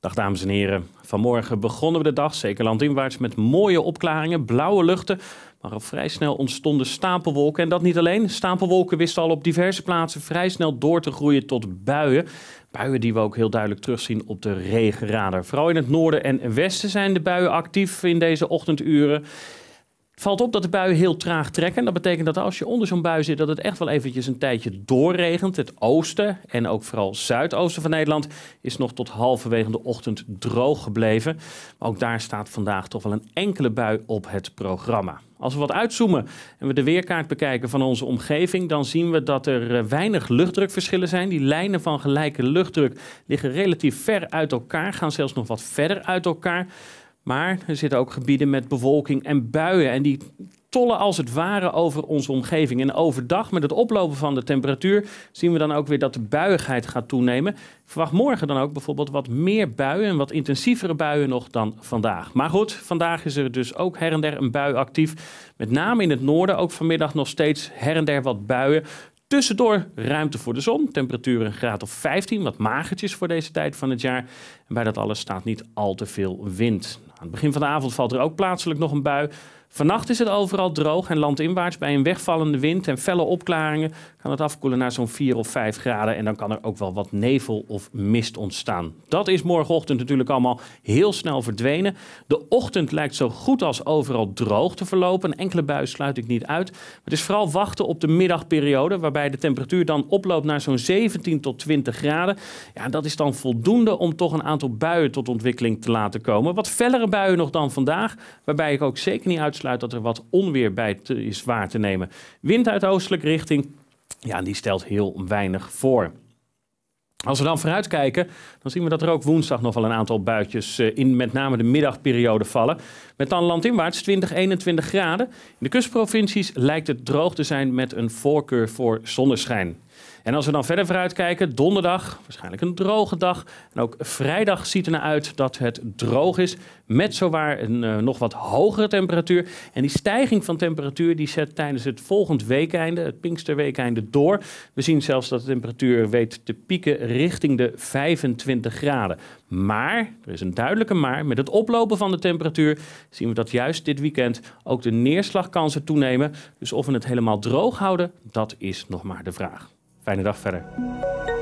Dag dames en heren. Vanmorgen begonnen we de dag, zeker landinwaarts, met mooie opklaringen, blauwe luchten. Maar al vrij snel ontstonden stapelwolken. En dat niet alleen. Stapelwolken wisten al op diverse plaatsen vrij snel door te groeien tot buien. Buien die we ook heel duidelijk terugzien op de regenradar. Vooral in het noorden en westen zijn de buien actief in deze ochtenduren valt op dat de buien heel traag trekken. Dat betekent dat als je onder zo'n bui zit, dat het echt wel eventjes een tijdje doorregent. Het oosten en ook vooral zuidoosten van Nederland is nog tot halverwege de ochtend droog gebleven. Maar ook daar staat vandaag toch wel een enkele bui op het programma. Als we wat uitzoomen en we de weerkaart bekijken van onze omgeving, dan zien we dat er eh, weinig luchtdrukverschillen zijn. Die lijnen van gelijke luchtdruk liggen relatief ver uit elkaar, gaan zelfs nog wat verder uit elkaar. Maar er zitten ook gebieden met bewolking en buien. En die tollen als het ware over onze omgeving. En overdag, met het oplopen van de temperatuur, zien we dan ook weer dat de buigheid gaat toenemen. Ik verwacht morgen dan ook bijvoorbeeld wat meer buien en wat intensievere buien nog dan vandaag. Maar goed, vandaag is er dus ook her en der een bui actief. Met name in het noorden, ook vanmiddag nog steeds her en der wat buien. Tussendoor ruimte voor de zon, temperaturen een graad of 15, wat magertjes voor deze tijd van het jaar. En bij dat alles staat niet al te veel wind. Aan het begin van de avond valt er ook plaatselijk nog een bui. Vannacht is het overal droog en landinwaarts bij een wegvallende wind en felle opklaringen kan het afkoelen naar zo'n 4 of 5 graden. En dan kan er ook wel wat nevel of mist ontstaan. Dat is morgenochtend natuurlijk allemaal heel snel verdwenen. De ochtend lijkt zo goed als overal droog te verlopen. enkele buien sluit ik niet uit. Het is vooral wachten op de middagperiode, waarbij de temperatuur dan oploopt naar zo'n 17 tot 20 graden. Ja, dat is dan voldoende om toch een aantal buien tot ontwikkeling te laten komen. Wat fellere buien nog dan vandaag, waarbij ik ook zeker niet uit uitsluit dat er wat onweer bij te, is waar te nemen. Wind uit oostelijke richting, ja, die stelt heel weinig voor. Als we dan vooruitkijken, dan zien we dat er ook woensdag nog wel een aantal buitjes eh, in met name de middagperiode vallen. Met dan landinwaarts 20, 21 graden. In de kustprovincies lijkt het droog te zijn met een voorkeur voor zonneschijn. En als we dan verder vooruit kijken, donderdag waarschijnlijk een droge dag. En ook vrijdag ziet er naar uit dat het droog is. Met zowaar een eh, nog wat hogere temperatuur. En die stijging van temperatuur die zet tijdens het volgend weekeinde, het Pinksterweekeinde, door. We zien zelfs dat de temperatuur weet te pieken richting de 25 graden. Maar, er is een duidelijke maar, met het oplopen van de temperatuur zien we dat juist dit weekend ook de neerslagkansen toenemen. Dus of we het helemaal droog houden, dat is nog maar de vraag. Fijne dag verder.